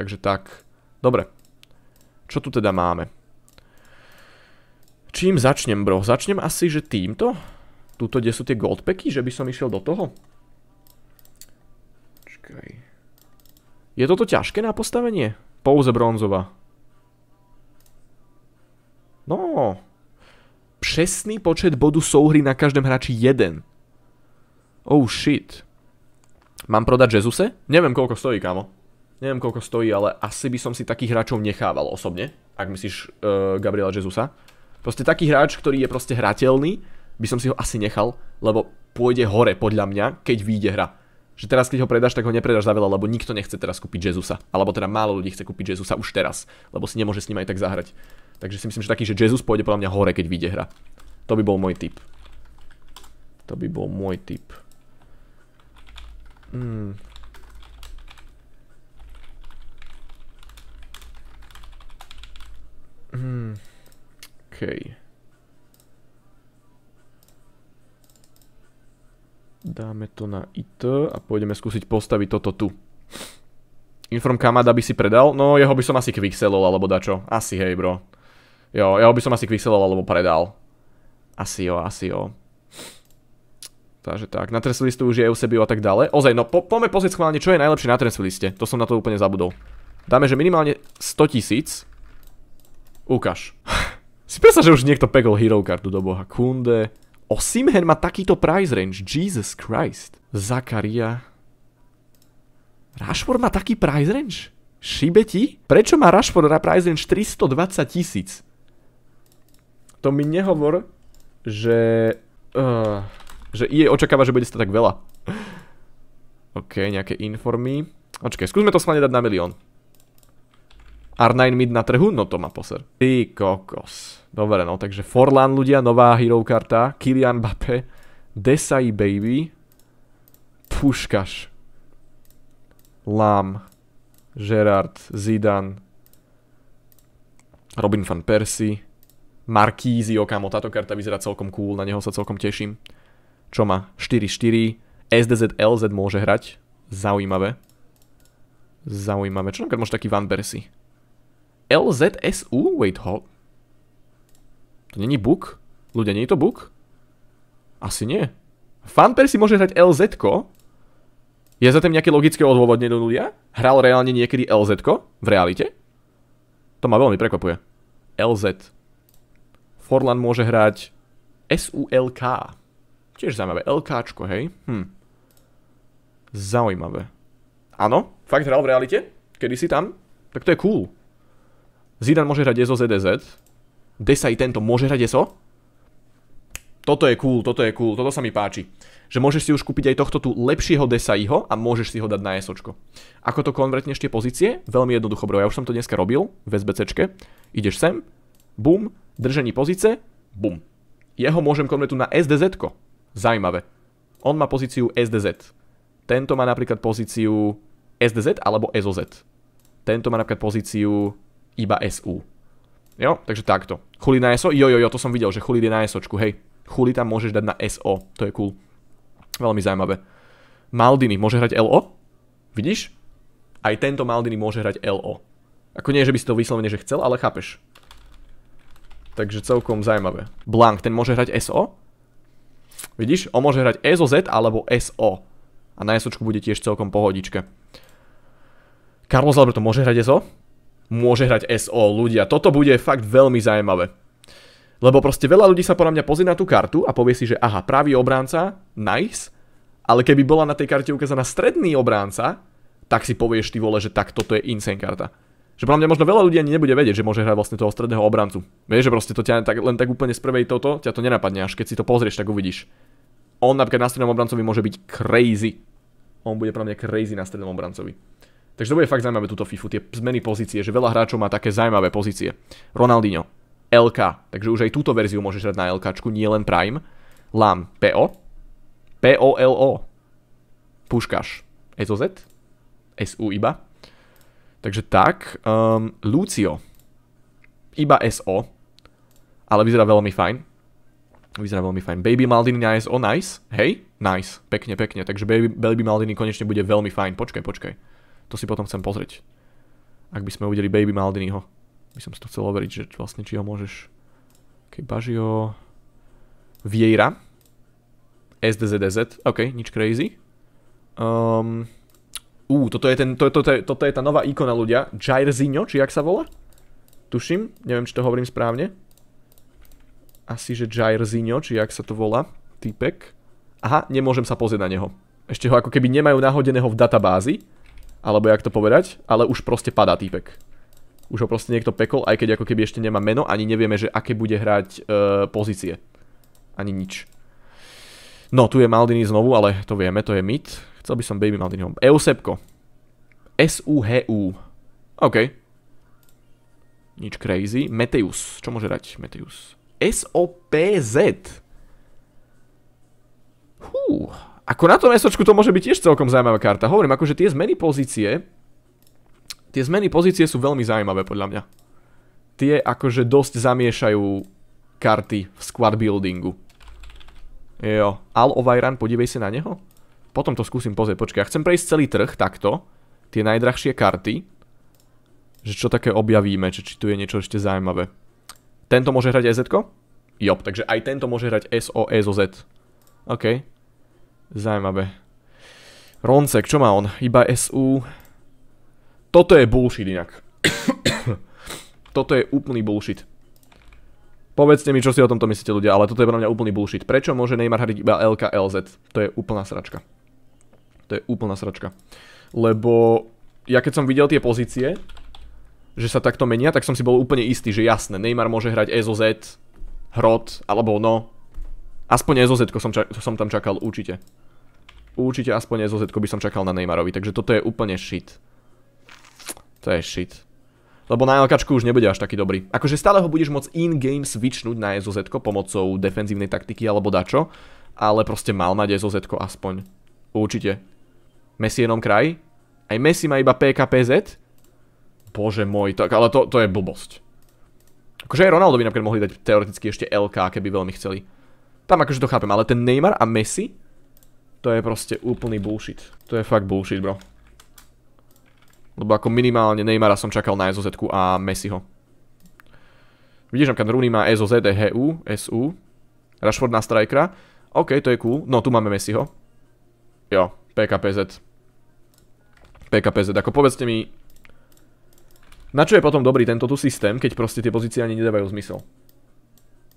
Takže tak. Dobre. Čo tu teda máme? Čím začnem, bro? Začnem asi, že týmto? Tuto, kde sú tie goldpacky? Že by som išiel do toho? Čakaj. Je toto ťažké na postavenie? Pouze bronzová. No. Přesný počet bodu souhry na každém hráči jeden. Oh shit. Mám prodať Jezuse? Neviem, koľko stojí, kámo. Neviem, koľko stojí, ale asi by som si takých hráčov nechával osobne, ak myslíš uh, Gabriela Jezusa. Proste taký hráč, ktorý je proste hrateľný, by som si ho asi nechal, lebo pôjde hore podľa mňa, keď vyjde hra. Že teraz, keď ho predáš, tak ho nepredáš za veľa, lebo nikto nechce teraz kúpiť Jezusa. Alebo teda málo ľudí chce kúpiť Jezusa už teraz, lebo si nemôže s ním aj tak zahrať. Takže si myslím, že taký, že Jesus pôjde podľa mňa hore, keď vyjde hra. To by bol môj tip. To by bol môj tip. Hmm, Hmm. Okay. Dáme to na IT a pôjdeme skúsiť postaviť toto tu. Inform Kamada by si predal? No, jeho by som asi kvixelol alebo dačo. Asi hej, bro. Jo, jeho by som asi kvixelol alebo predal. Asi jo, asi jo. Takže tak, na transfer listu už je Eusebiu a tak ďalej. Ozaj, no poďme pozrieť schválne, čo je najlepšie na trestliste, liste. To som na to úplne zabudol. Dáme, že minimálne 100 tisíc. Ukáž. si predstav, že už niekto pekol hero kartu do boha. Kunde. Osimhen má takýto price range. Jesus Christ. Zakaria. Rashford má taký price range? Šibeti? Prečo má Rashford na price range 320 tisíc? To mi nehovor, že... Uh, že EA očakáva, že bude stať tak veľa. OK, nejaké informy. Očkej, skúsme to slane dať na milión. R9 mid na trhu, no to má poser. Ty kokos. Dobre, no takže Forlan ľudia, nová hero karta, Kylian Mbappé, Desai Baby, Puškaš, Lam, Gerard, Zidane, Robin van Persie, Markízy, okamo, táto karta vyzerá celkom cool, na neho sa celkom teším. Čo má? 4-4, SDZ, LZ môže hrať, zaujímavé. Zaujímavé, čo napríklad môže taký Van Persie? LZSU? Wait, ho... To není book. Ľudia, nie je to book. Asi nie. Fanper si môže hrať lz -ko. Je za tým nejaké logické odôvodnenie ľudia? Hral reálne niekedy lz V realite? To ma veľmi prekvapuje. LZ. Forlan môže hrať SULK. Tiež zaujímavé. LKčko, hej? Hm. Zaujímavé. Áno, fakt hral v realite? Kedy si tam? Tak to je cool. Zidane môže hrať ESO ZDZ. E Desai tento môže hrať ESO. Toto je cool, toto je cool, toto sa mi páči. Že môžeš si už kúpiť aj tohto tu lepšieho Desaiho a môžeš si ho dať na ESOčko. Ako to konvertneš tie pozície? Veľmi jednoducho, bro. Ja už som to dneska robil v SBCčke. Ideš sem, bum, držení pozice, bum. Jeho môžem konvertu na SDZ. Zajímavé. On má pozíciu SDZ. Tento má napríklad pozíciu SDZ alebo SOZ. E tento má napríklad pozíciu iba SU. Jo, takže takto. Chuli na SO? Jo, jo, jo, to som videl, že chuli je na SOčku, hej. Chuli tam môžeš dať na SO, to je cool. Veľmi zaujímavé. Maldiny môže hrať LO? Vidíš? Aj tento Maldiny môže hrať LO. Ako nie, že by si to vyslovene, že chcel, ale chápeš. Takže celkom zaujímavé. Blank, ten môže hrať SO? Vidíš? On môže hrať e SOZ alebo SO. A na SOčku bude tiež celkom pohodička. Carlos Alberto môže hrať SO? môže hrať SO ľudia. Toto bude fakt veľmi zaujímavé. Lebo proste veľa ľudí sa podľa mňa pozrie na tú kartu a povie si, že aha, pravý obránca, nice, ale keby bola na tej karte ukázaná stredný obránca, tak si povieš ty vole, že tak toto je insane karta. Že podľa mňa možno veľa ľudí ani nebude vedieť, že môže hrať vlastne toho stredného obrancu. Vieš, že proste to ťa tak, len tak úplne z prvej toto, ťa to nenapadne, až keď si to pozrieš, tak uvidíš. On napríklad na strednom obrancovi môže byť crazy. On bude pre mňa crazy na strednom obrancovi. Takže to bude fakt zaujímavé túto FIFU, tie zmeny pozície, že veľa hráčov má také zaujímavé pozície. Ronaldinho, LK, takže už aj túto verziu môžeš hrať na LKčku, nie len Prime. Lam, PO, POLO, Puškaš, SOZ, SU iba. Takže tak, ehm, Lucio, iba SO, ale vyzerá veľmi fajn. Vyzerá veľmi fajn. Baby Maldini na SO, nice. Hej, nice. Pekne, pekne. Takže Baby, Baby Maldini konečne bude veľmi fajn. Počkaj, počkaj. To si potom chcem pozrieť. Ak by sme uvideli Baby Maldinyho. By som si to chcel overiť, že vlastne či ho môžeš... OK, Bažio... Vieira. SDZDZ. OK, nič crazy. Um, ú, toto je, ten, to, to, to, toto je tá nová ikona ľudia. Jairzinho, či jak sa volá? Tuším, neviem, či to hovorím správne. Asi, že Jairzinho, či jak sa to volá. Týpek. Aha, nemôžem sa pozrieť na neho. Ešte ho ako keby nemajú nahodeného v databázi alebo jak to povedať, ale už proste padá týpek. Už ho proste niekto pekol, aj keď ako keby ešte nemá meno, ani nevieme, že aké bude hrať e, pozície. Ani nič. No, tu je Maldini znovu, ale to vieme, to je mid. Chcel by som Baby Maldiniho. Eusebko. S-U-H-U. OK. Nič crazy. Meteus. Čo môže hrať Meteus? S-O-P-Z. Hú. Ako na tom SOčku to môže byť tiež celkom zaujímavá karta. Hovorím, akože tie zmeny pozície, tie zmeny pozície sú veľmi zaujímavé podľa mňa. Tie akože dosť zamiešajú karty v squad buildingu. Jo, Al Ovairan, podívej sa na neho. Potom to skúsim pozrieť, počkaj, ja chcem prejsť celý trh takto, tie najdrahšie karty, že čo také objavíme, či, či tu je niečo ešte zaujímavé. Tento môže hrať EZ? -ko? Jo, takže aj tento môže hrať SO, EZO, Z. OK, Zajímavé. Roncek, čo má on? Iba SU. Toto je bullshit inak. toto je úplný bullshit. Povedzte mi, čo si o tomto myslíte ľudia, ale toto je pre mňa úplný bullshit. Prečo môže Neymar hrať iba LKLZ? To je úplná sračka. To je úplná sračka. Lebo ja keď som videl tie pozície, že sa takto menia, tak som si bol úplne istý, že jasné, Neymar môže hrať EZOZ, Hrot, alebo no, Aspoň SOZ som, som tam čakal určite. Určite aspoň SOZ by som čakal na Neymarovi, takže toto je úplne shit. To je shit. Lebo na LKčku už nebude až taký dobrý. Akože stále ho budeš môcť in-game switchnúť na SOZ pomocou defenzívnej taktiky alebo dačo, ale proste mal mať SOZ aspoň. Určite. Messi jenom kraj? Aj Messi má iba PKPZ? Bože môj, tak, ale to, to je blbosť. Akože aj Ronaldovi napríklad mohli dať teoreticky ešte LK, keby veľmi chceli. Tam akože to chápem, ale ten Neymar a Messi, to je proste úplný bullshit. To je fakt bullshit, bro. Lebo ako minimálne Neymara som čakal na ezz a Messiho. Vidíš, že Rooney má SOZ, EHU, SU, Rashford na strikera. OK, to je cool. No, tu máme Messiho. Jo, PKPZ. PKPZ, ako povedzte mi, na čo je potom dobrý tento tu systém, keď proste tie pozície ani nedávajú zmysel?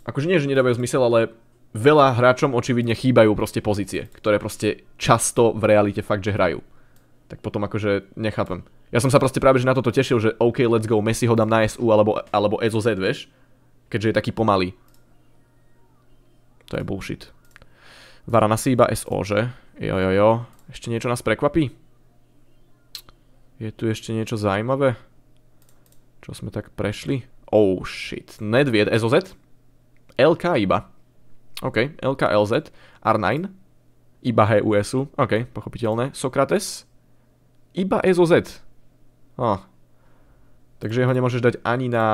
Akože nie, že nedávajú zmysel, ale veľa hráčom očividne chýbajú proste pozície, ktoré proste často v realite fakt, že hrajú. Tak potom akože nechápem. Ja som sa proste práve že na toto tešil, že OK, let's go, Messi ho dám na SU alebo, alebo EZOZ, vieš? Keďže je taký pomalý. To je bullshit. Varana si iba SO, že? Jo, Jo, jo. Ešte niečo nás prekvapí? Je tu ešte niečo zaujímavé? Čo sme tak prešli? Oh shit. Nedvied SOZ? LK iba. OK, LKLZ, R9, iba HUSU, OK, pochopiteľné, Sokrates, iba SOZ. Oh. Takže ho nemôžeš dať ani na...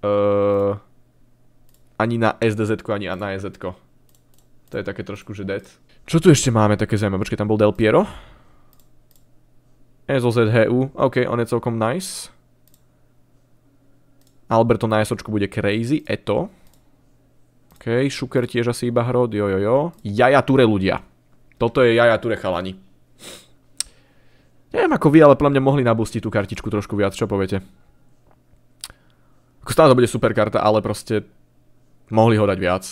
Uh, ani na SDZ, ani na EZ. -ko. To je také trošku, že dead. Čo tu ešte máme také zaujímavé? Počkej, tam bol Del Piero. HU, OK, on je celkom nice. Alberto na SOčku bude crazy, Eto. OK, Šuker tiež asi iba hrod, jo. Jaja Ture ľudia. Toto je Jaja Ture chalani. Neviem ako vy, ale pre mňa mohli nabustiť tú kartičku trošku viac, čo poviete? Ako stále to bude super karta, ale proste mohli ho dať viac.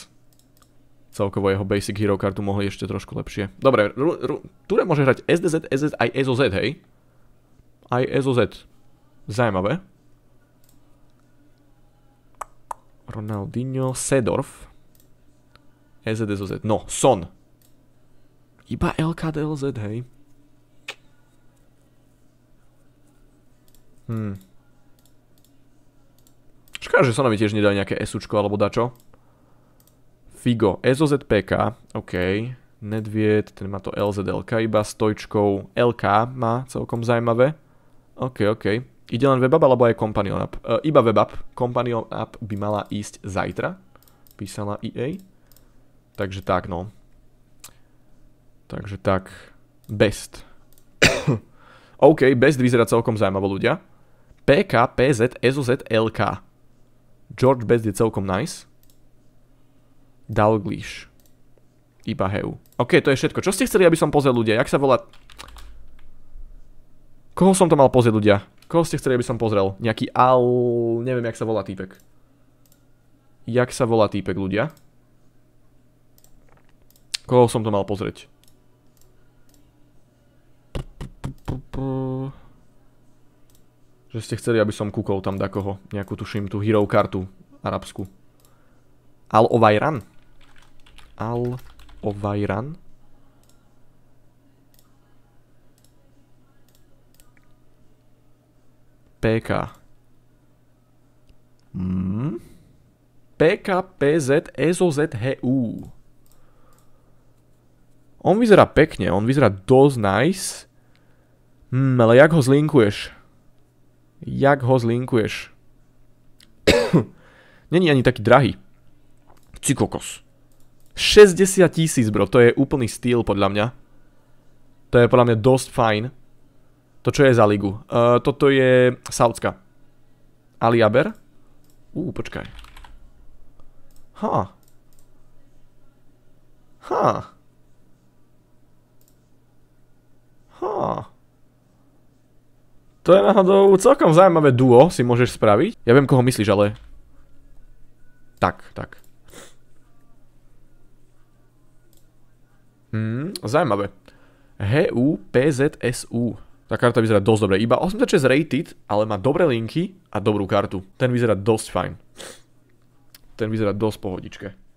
Celkovo jeho basic hero kartu mohli ešte trošku lepšie. Dobre, Ture môže hrať SDZ, SZ aj SOZ, e hej? Aj SOZ. E Zajímavé. Ronaldinho, Sedorf. SZSOZ. No, Son. Iba LKDLZ, hej. Hm. Škoda, že Sonovi tiež nedali nejaké SUčko alebo dačo. Figo, SOZPK, OK. Nedviet, ten má to LZLK iba s tojčkou LK má celkom zaujímavé. OK, OK. Ide len webup, alebo aj companion app? E, iba webup. Companion app by mala ísť zajtra, písala EA. Takže tak, no. Takže tak. Best. OK, Best vyzerá celkom zaujímavo, ľudia. PK, PZ, SOZ, e, LK. George Best je celkom nice. Dalglish. Iba heu. OK, to je všetko. Čo ste chceli, aby som pozrel ľudia? Jak sa volá... Koho som to mal pozrieť, ľudia? Koho ste chceli, aby som pozrel? Nejaký al... Neviem, jak sa volá týpek. Jak sa volá týpek, ľudia? Koho som to mal pozrieť? Že ste chceli, aby som kúkol tam dakoho. Nejakú tuším tú hero kartu arabskú. Al-Ovajran. Al-Ovajran. PK. Hmm. PK, PZ, EZO, ZHU. On vyzerá pekne, on vyzerá dosť nice. Hmm, ale jak ho zlinkuješ? Jak ho zlinkuješ? Není ani taký drahý. Ty 60 tisíc, bro, to je úplný stýl podľa mňa. To je podľa mňa dosť fajn. To čo je za ligu? Uh, toto je Saudska. Aliaber? Aber? Ú, uh, počkaj. Ha. Ha. Ha. To je náhodou celkom zaujímavé duo si môžeš spraviť. Ja viem, koho myslíš, ale... Tak, tak. Hmm, zaujímavé. HUPZSU. Tá karta vyzerá dosť dobre. Iba 86 rated, ale má dobré linky a dobrú kartu. Ten vyzerá dosť fajn. Ten vyzerá dosť pohodičke.